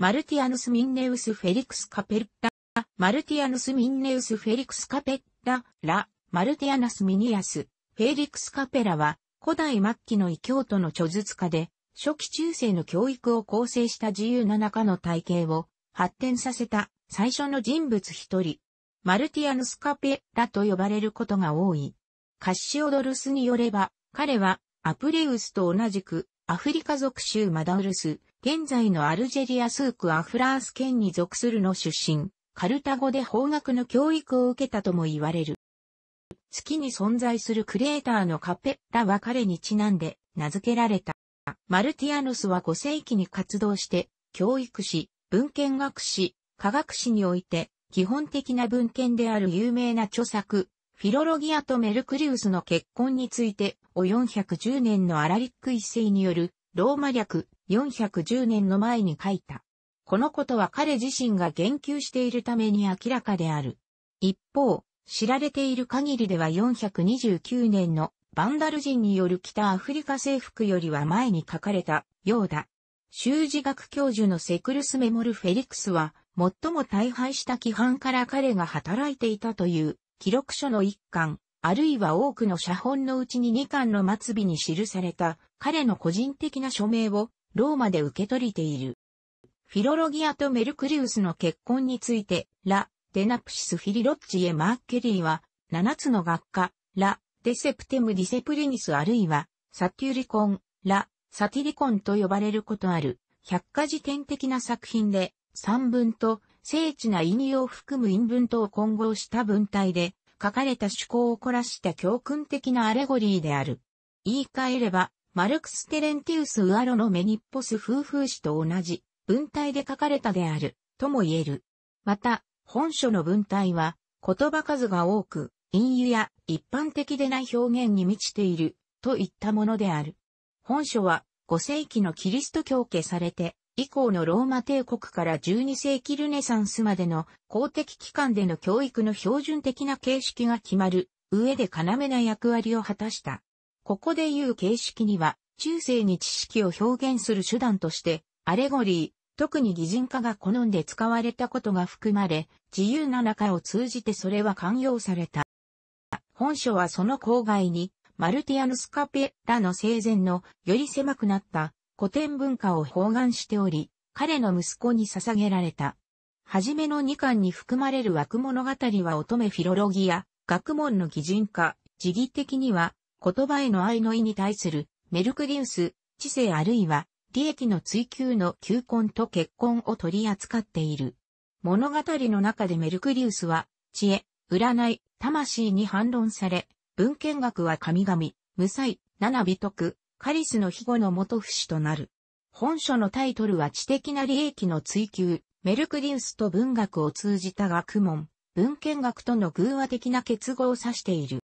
マルティアヌス・ミンネウス・フェリクス・カペッラ、マルティアヌス・ミンネウス・フェリクス・カペッラ、ラ、マルティアナス・ミニアス、フェリクス・カペラは、古代末期の異教徒の著述家で、初期中世の教育を構成した自由な中の体系を発展させた最初の人物一人、マルティアヌス・カペラと呼ばれることが多い。カッシオドルスによれば、彼はアプレウスと同じくアフリカ属州マダウルス、現在のアルジェリアスークアフランス県に属するの出身、カルタゴで法学の教育を受けたとも言われる。月に存在するクレーターのカペラは彼にちなんで名付けられた。マルティアノスは5世紀に活動して、教育史、文献学史、科学史において、基本的な文献である有名な著作、フィロロギアとメルクリウスの結婚について、お410年のアラリック一世による、ローマ略、410年の前に書いた。このことは彼自身が言及しているために明らかである。一方、知られている限りでは429年のバンダル人による北アフリカ征服よりは前に書かれたようだ。修士学教授のセクルスメモル・フェリクスは、最も大敗した規範から彼が働いていたという記録書の一巻、あるいは多くの写本のうちに二巻の末尾に記された彼の個人的な署名をローマで受け取りている。フィロロギアとメルクリウスの結婚について、ラ・デナプシス・フィリロッチエ・マーケリーは、7つの学科、ラ・デセプテム・ディセプリニスあるいは、サテュリコン、ラ・サティリコンと呼ばれることある、百科事典的な作品で、散文と精緻な引用を含む陰文とを混合した文体で、書かれた趣向を凝らした教訓的なアレゴリーである。言い換えれば、マルクス・テレンティウス・ウアロのメニッポス夫婦詩と同じ文体で書かれたである、とも言える。また、本書の文体は、言葉数が多く、隠喩や一般的でない表現に満ちている、といったものである。本書は、5世紀のキリスト教化されて、以降のローマ帝国から12世紀ルネサンスまでの公的機関での教育の標準的な形式が決まる上で要な役割を果たした。ここで言う形式には、中世に知識を表現する手段として、アレゴリー、特に擬人化が好んで使われたことが含まれ、自由な中を通じてそれは寛容された。本書はその郊外に、マルティアヌスカペラの生前のより狭くなった古典文化を包含しており、彼の息子に捧げられた。はじめの2巻に含まれる枠物語は乙女フィロロギア、学問の擬人化、時義的には言葉への愛の意に対する、メルクリウス、知性あるいは、利益の追求の求婚と結婚を取り扱っている。物語の中でメルクリウスは、知恵、占い、魂に反論され、文献学は神々、無才、七美徳、カリスの庇護の元不死となる。本書のタイトルは知的な利益の追求、メルクリウスと文学を通じた学問、文献学との偶話的な結合を指している。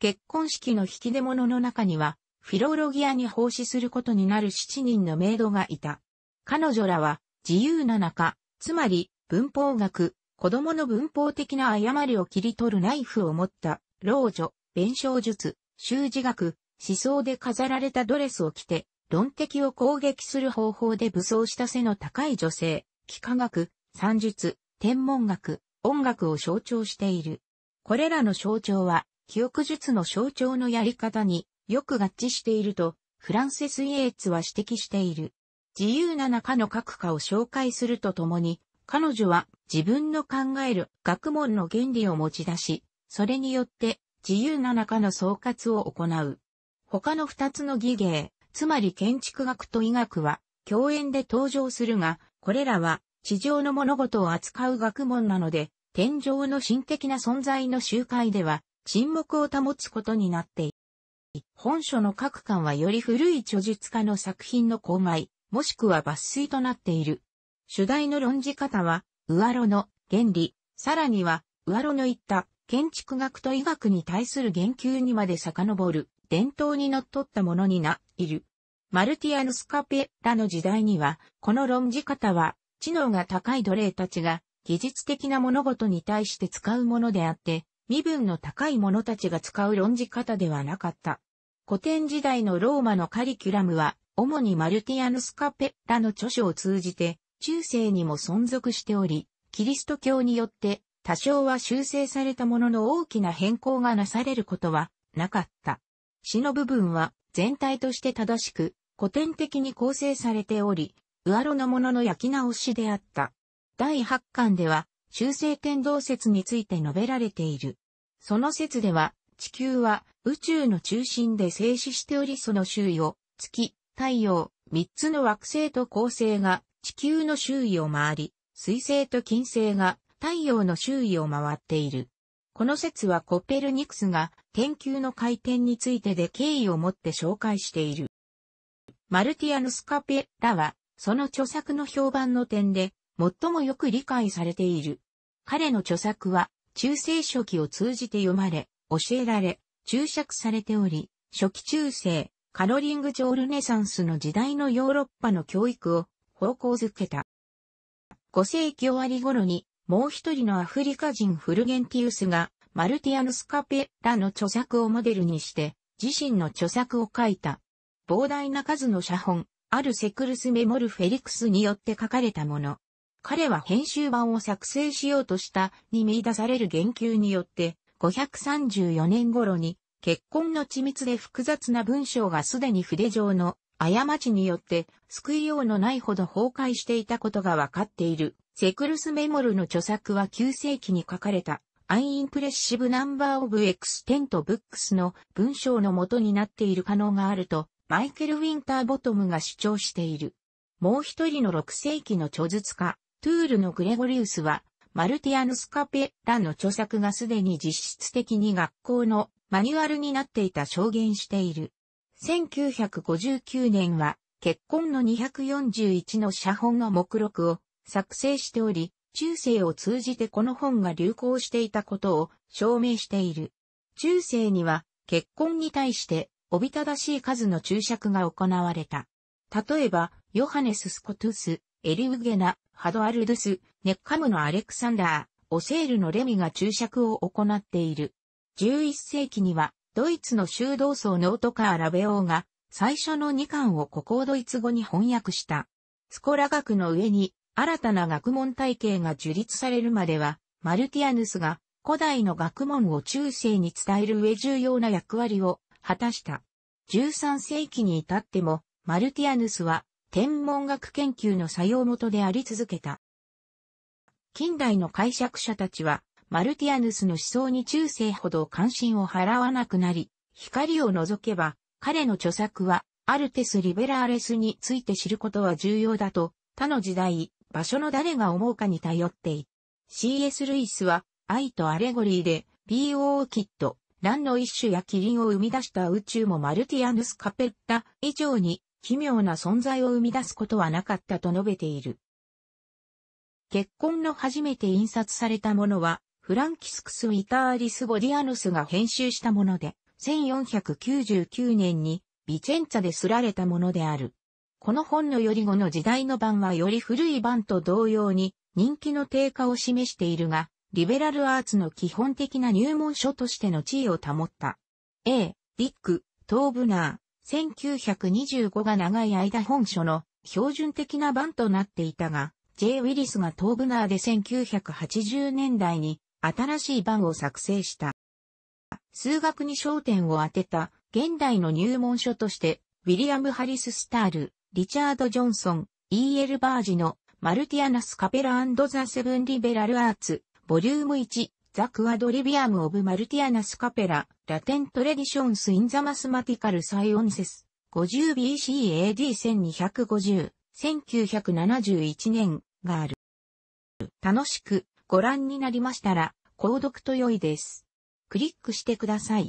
結婚式の引き出物の中には、フィロロギアに奉仕することになる7人のメイドがいた。彼女らは、自由な中、つまり、文法学、子供の文法的な誤りを切り取るナイフを持った、老女、弁償術、習字学、思想で飾られたドレスを着て、論敵を攻撃する方法で武装した背の高い女性、幾何学、算術、天文学、音楽を象徴している。これらの象徴は、記憶術の象徴のやり方によく合致していると、フランセス・イエーツは指摘している。自由な中の各科を紹介するとともに、彼女は自分の考える学問の原理を持ち出し、それによって自由な中の総括を行う。他の二つの技芸、つまり建築学と医学は共演で登場するが、これらは地上の物事を扱う学問なので、天井の神的な存在の集会では沈黙を保つことになっている。本書の各巻はより古い著述家の作品の公害、もしくは抜粋となっている。主題の論じ方は、上ロの原理、さらには、上ロの言った建築学と医学に対する言及にまで遡る伝統にのっとったものにな、いる。マルティアヌスカペラの時代には、この論じ方は、知能が高い奴隷たちが、技術的な物事に対して使うものであって、身分の高い者たちが使う論じ方ではなかった。古典時代のローマのカリキュラムは、主にマルティアヌス・カペラの著書を通じて、中世にも存続しており、キリスト教によって多少は修正されたものの大きな変更がなされることはなかった。詩の部分は全体として正しく古典的に構成されており、上ロのものの焼き直しであった。第8巻では中性天動説について述べられている。その説では、地球は宇宙の中心で静止しておりその周囲を月、太陽、三つの惑星と恒星が地球の周囲を回り、水星と金星が太陽の周囲を回っている。この説はコペルニクスが研究の回転についてで敬意を持って紹介している。マルティアヌス・カペラは、その著作の評判の点で、最もよく理解されている。彼の著作は、中世初期を通じて読まれ、教えられ、注釈されており、初期中世、カロリングジョールネサンスの時代のヨーロッパの教育を方向づけた。5世紀終わり頃に、もう一人のアフリカ人フルゲンティウスが、マルティアヌスカペラの著作をモデルにして、自身の著作を書いた。膨大な数の写本、あるセクルスメモルフェリクスによって書かれたもの。彼は編集版を作成しようとしたに見出される言及によって、534年頃に結婚の緻密で複雑な文章がすでに筆状の過ちによって救いようのないほど崩壊していたことがわかっている。セクルスメモルの著作は9世紀に書かれたアインプレッシブナンバーオブエクステントブックスの文章の元になっている可能があるとマイケル・ウィンターボトムが主張している。もう一人の6世紀の著述家、トゥールのグレゴリウスは、マルティアヌスカペラの著作がすでに実質的に学校のマニュアルになっていた証言している。1959年は、結婚の241の写本の目録を作成しており、中世を通じてこの本が流行していたことを証明している。中世には結婚に対しておびただしい数の注釈が行われた。例えば、ヨハネス・スコトゥス、エリウゲナ、ハドアルドゥス、ネッカムのアレクサンダー、オセールのレミが注釈を行っている。11世紀には、ドイツの修道僧ノートカー・ラベオーが、最初の2巻を古今ドイツ語に翻訳した。スコラ学の上に、新たな学問体系が樹立されるまでは、マルティアヌスが古代の学問を中世に伝える上重要な役割を果たした。13世紀に至っても、マルティアヌスは天文学研究の作用元であり続けた。近代の解釈者たちは、マルティアヌスの思想に中世ほど関心を払わなくなり、光を除けば、彼の著作は、アルテス・リベラーレスについて知ることは重要だと、他の時代、場所の誰が思うかに頼ってい。C.S. ルイスは、愛とアレゴリーで、b o キッド、何の一種やキリンを生み出した宇宙もマルティアヌス・カペッタ以上に奇妙な存在を生み出すことはなかったと述べている。結婚の初めて印刷されたものは、フランキスクス・ウィターリス・ボディアノスが編集したもので、1499年にビチェンツァで刷られたものである。この本のより後の時代の版はより古い版と同様に人気の低下を示しているが、リベラルアーツの基本的な入門書としての地位を保った。A. ディック、トーブナ1925が長い間本書の標準的な版となっていたが、J. ウィリスがトーブナーで1980年代に新しい版を作成した。数学に焦点を当てた現代の入門書として、ウィリアム・ハリス・スタール、リチャード・ジョンソン、E. L. バージのマルティアナス・カペラザ・セブン・リベラル・アーツ、ボリューム1、ザ・クアドリビアム・オブ・マルティアナス・カペラ、ラテン・トレディションス・イン・ザ・マスマティカル・サイオンセス、50BCAD1250、1971年、がある。楽しくご覧になりましたら、購読と良いです。クリックしてください。